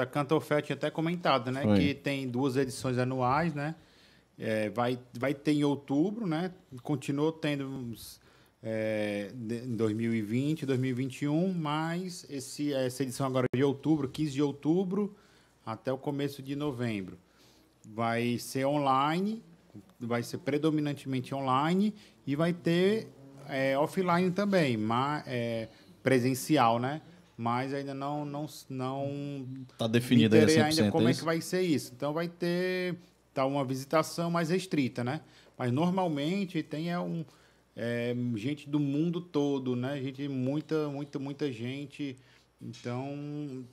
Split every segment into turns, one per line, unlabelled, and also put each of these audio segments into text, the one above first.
A Cantofé tinha até comentado, né? Foi. Que tem duas edições anuais, né? É, vai, vai ter em outubro, né? Continuou tendo uns, é, em 2020, 2021, mas esse, essa edição agora é de outubro, 15 de outubro até o começo de novembro. Vai ser online, vai ser predominantemente online e vai ter é, offline também, mas, é, presencial, né? mas ainda não não não tá definido ainda como é, é que vai ser isso. Então vai ter tá uma visitação mais restrita, né? Mas normalmente tem é um é, gente do mundo todo, né? Gente muita muita muita gente. Então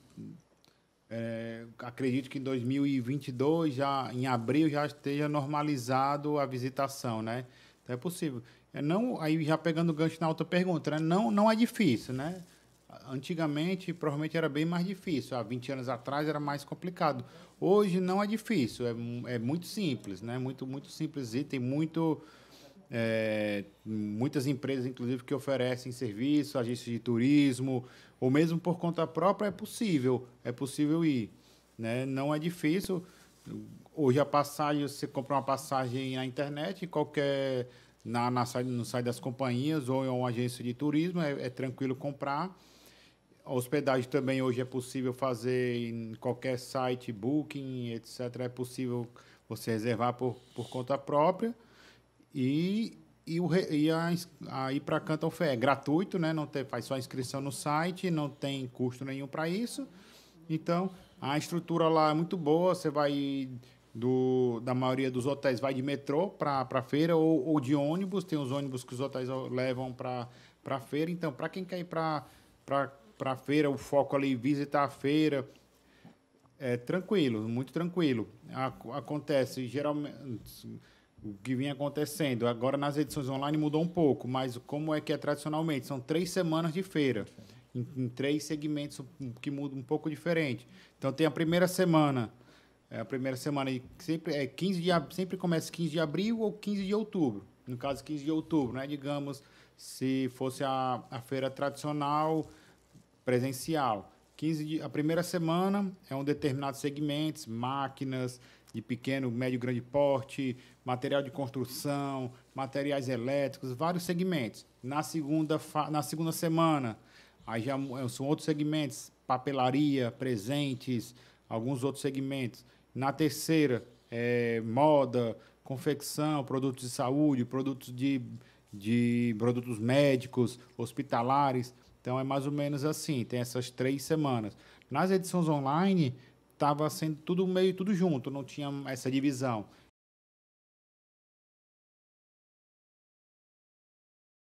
é, acredito que em 2022 já em abril já esteja normalizado a visitação, né? Então é possível. É não aí já pegando o gancho na outra pergunta, né? não não é difícil, né? Antigamente, provavelmente era bem mais difícil. Há 20 anos atrás era mais complicado. Hoje não é difícil, é, é muito simples, né? Muito, muito simples e tem muito, é, muitas empresas, inclusive, que oferecem serviço, agências de turismo, ou mesmo por conta própria, é possível, é possível ir. Né? Não é difícil. Hoje a passagem, você compra uma passagem na internet, qualquer na, na no site das companhias ou em é uma agência de turismo, é, é tranquilo comprar. A hospedagem também hoje é possível fazer em qualquer site, booking, etc. É possível você reservar por, por conta própria. E, e, o, e a, a ir para Canton é gratuito, né? Não tem, faz só inscrição no site, não tem custo nenhum para isso. Então, a estrutura lá é muito boa. Você vai do, da maioria dos hotéis, vai de metrô para a feira ou, ou de ônibus. Tem os ônibus que os hotéis levam para a feira. Então, para quem quer ir para para a feira, o foco ali, visitar a feira. É tranquilo, muito tranquilo. Acontece, geralmente, o que vem acontecendo. Agora nas edições online mudou um pouco, mas como é que é tradicionalmente? São três semanas de feira, em, em três segmentos que mudam um pouco diferente. Então tem a primeira semana, é a primeira semana sempre é 15 de sempre começa 15 de abril ou 15 de outubro. No caso 15 de outubro, né? Digamos, se fosse a, a feira tradicional, presencial. 15 de, a primeira semana é um determinado segmentos, máquinas de pequeno, médio, grande porte, material de construção, materiais elétricos, vários segmentos. Na segunda, na segunda semana, aí já são outros segmentos, papelaria, presentes, alguns outros segmentos. Na terceira, é, moda, confecção, produtos de saúde, produtos de, de produtos médicos, hospitalares. Então é mais ou menos assim, tem essas três semanas. Nas edições online, estava sendo tudo meio tudo junto, não tinha essa divisão.